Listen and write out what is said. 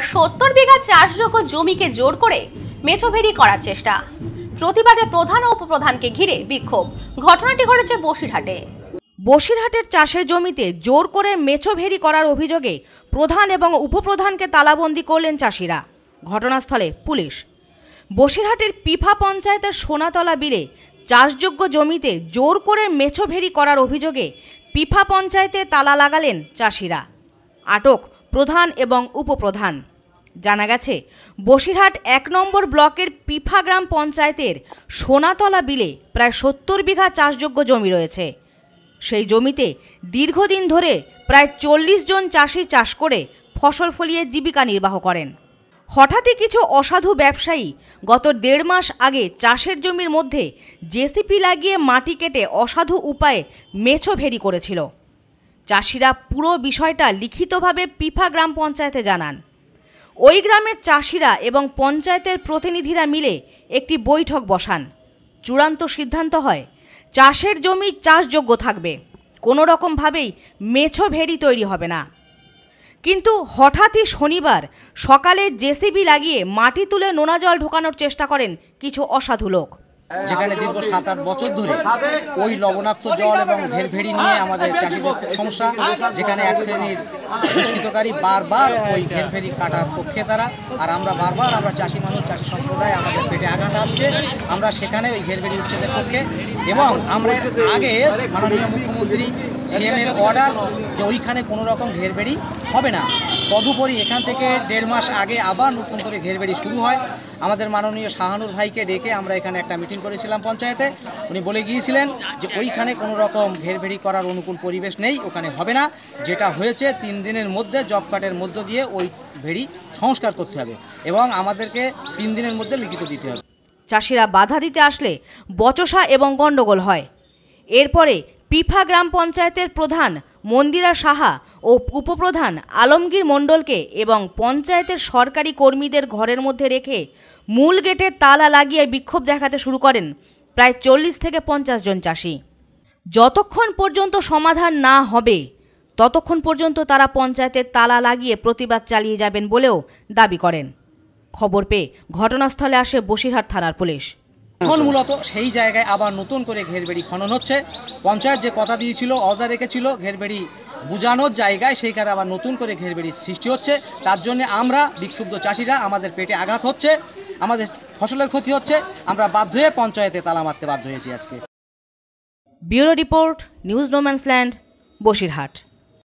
প্রায় সত্তর বিঘা চাষযোগ্য জমিকে জোর করে মেছোভেরি করার চেষ্টা প্রতিবাদে প্রধান ও উপপ্রধানকে ঘিরে বিক্ষোভ ঘটনাটি ঘটেছে বসিরহাটে বসিরহাটের চাষের জমিতে জোর করে মেছোভেরি করার অভিযোগে প্রধান এবং উপপ্রধানকে তালাবন্দি করলেন চাষিরা ঘটনাস্থলে পুলিশ বসিরহাটের পিফা পঞ্চায়েতের সোনাতলা বিলে চাষযোগ্য জমিতে জোর করে মেছোভেরি করার অভিযোগে পিফা পঞ্চায়েতে তালা লাগালেন চাষিরা আটক প্রধান এবং উপপ্রধান জানা গেছে বসিরহাট এক নম্বর ব্লকের পিফা গ্রাম পঞ্চায়েতের সোনাতলা বিলে প্রায় সত্তর বিঘা চাষযোগ্য জমি রয়েছে সেই জমিতে দীর্ঘদিন ধরে প্রায় চল্লিশ জন চাষি চাষ করে ফসল ফলিয়ে জীবিকা নির্বাহ করেন হঠাৎই কিছু অসাধু ব্যবসায়ী গত দেড় মাস আগে চাষের জমির মধ্যে জেসিপি লাগিয়ে মাটি কেটে অসাধু উপায়ে মেছো ভেরি করেছিল চাষিরা পুরো বিষয়টা লিখিতভাবে পিফা গ্রাম পঞ্চায়েতে জানান ওই গ্রামের চাষিরা এবং পঞ্চায়েতের প্রতিনিধিরা মিলে একটি বৈঠক বসান চূড়ান্ত সিদ্ধান্ত হয় চাষের জমি চাষযোগ্য থাকবে কোনো রকমভাবেই মেছো ভেরি তৈরি হবে না কিন্তু হঠাৎই শনিবার সকালে জেসিবি লাগিয়ে মাটি তুলে নোনা জল ঢোকানোর চেষ্টা করেন কিছু অসাধু লোক যেখানে দীর্ঘ সাত আট বছর ধরে ওই লবণাক্ত জল এবং ভেরভেরি নিয়ে আমাদের চাষিদের সমস্যা যেখানে এক শ্রেণীর দূষিতকারী বারবার ওই ভেরভেরি কাটার পক্ষে তারা আর আমরা বারবার আমরা চাষি মানুষ চাষি সম্প্রদায় আমাদের পেটে আঘাত আসছে আমরা সেখানে ওই ভেরভেরি উচ্ছেদের পক্ষে এবং আমরা আগে মাননীয় মুখ্যমন্ত্রী সিএমের অর্ডার যে ওইখানে কোনো রকম ঘেরবেড়ি হবে না তদুপরি এখান থেকে দেড় মাস আগে আবার নতুন করে ঘেরবেড়ি শুরু হয় আমাদের মাননীয় শাহানুর ভাইকে ডেকে আমরা এখানে একটা মিটিং করেছিলাম পঞ্চায়েতে উনি বলে গিয়েছিলেন যে ওইখানে কোনো রকম ঘেরভেড়ি করার অনুকূল পরিবেশ নেই ওখানে হবে না যেটা হয়েছে তিন দিনের মধ্যে জব কার্ডের মধ্য দিয়ে ওই ভেড়ি সংস্কার করতে হবে এবং আমাদেরকে তিন দিনের মধ্যে লিখিত দিতে হবে চাষিরা বাধা দিতে আসলে বচসা এবং গণ্ডগোল হয় এরপরে পিফা গ্রাম পঞ্চায়েতের প্রধান মন্দিরা সাহা ও উপপ্রধান আলমগীর মণ্ডলকে এবং পঞ্চায়েতের সরকারি কর্মীদের ঘরের মধ্যে রেখে মূল গেটে তালা লাগিয়ে বিক্ষোভ দেখাতে শুরু করেন প্রায় চল্লিশ থেকে পঞ্চাশ জন চাষি যতক্ষণ পর্যন্ত সমাধান না হবে ততক্ষণ পর্যন্ত তারা পঞ্চায়েতের তালা লাগিয়ে প্রতিবাদ চালিয়ে যাবেন বলেও দাবি করেন খবর পেয়ে ঘটনাস্থলে আসে বসিরহাট থানার পুলিশ এখন মূলত সেই জায়গায় আবার নতুন করে ঘেরবেড়ি খনন হচ্ছে পঞ্চায়েত যে কথা দিয়েছিল অজা রেখেছিল ঘেরবেড়ি বুঝানোর জায়গায় সেই কারণে আবার নতুন করে ঘেরবেড়ির সৃষ্টি হচ্ছে তার জন্য আমরা বিক্ষুব্ধ চাষিরা আমাদের পেটে আঘাত হচ্ছে আমাদের ফসলের ক্ষতি হচ্ছে আমরা বাধ্য হয়ে পঞ্চায়েতে তালা মারতে বাধ্য হয়েছি আজকে bureau report news no man's land Basirhat